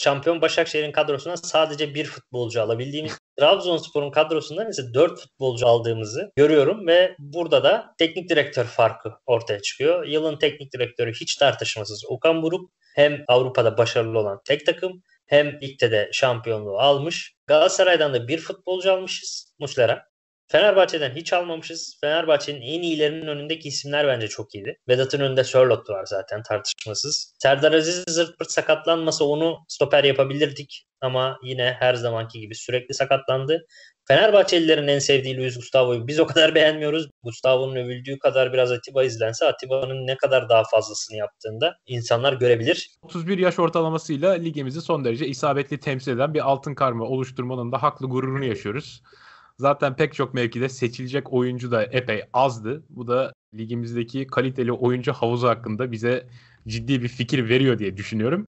şampiyon Başakşehir'in kadrosundan sadece bir futbolcu alabildiğimiz Trabzonspor'un kadrosundan ise 4 futbolcu aldığımızı görüyorum ve burada da teknik direktör farkı ortaya çıkıyor. Yılın teknik direktörü hiç tartışmasız Okan Buruk hem Avrupa'da başarılı olan tek takım hem ligde de şampiyonluğu almış. Galatasaray'dan da bir futbolcu almışız Muslera. Fenerbahçe'den hiç almamışız. Fenerbahçe'nin en iyilerinin önündeki isimler bence çok iyiydi. Vedat'ın önünde Sherlock var zaten tartışmasız. Serdar Aziz zırt pırt sakatlanmasa onu stoper yapabilirdik. Ama yine her zamanki gibi sürekli sakatlandı. Fenerbahçelilerin en sevdiği Luis Gustavo'yu biz o kadar beğenmiyoruz. Gustavo'nun övüldüğü kadar biraz Atiba izlense Atiba'nın ne kadar daha fazlasını yaptığında insanlar görebilir. 31 yaş ortalamasıyla ligimizi son derece isabetli temsil eden bir altın karma oluşturmanın da haklı gururunu yaşıyoruz. Zaten pek çok mevkide seçilecek oyuncu da epey azdı. Bu da ligimizdeki kaliteli oyuncu havuzu hakkında bize ciddi bir fikir veriyor diye düşünüyorum.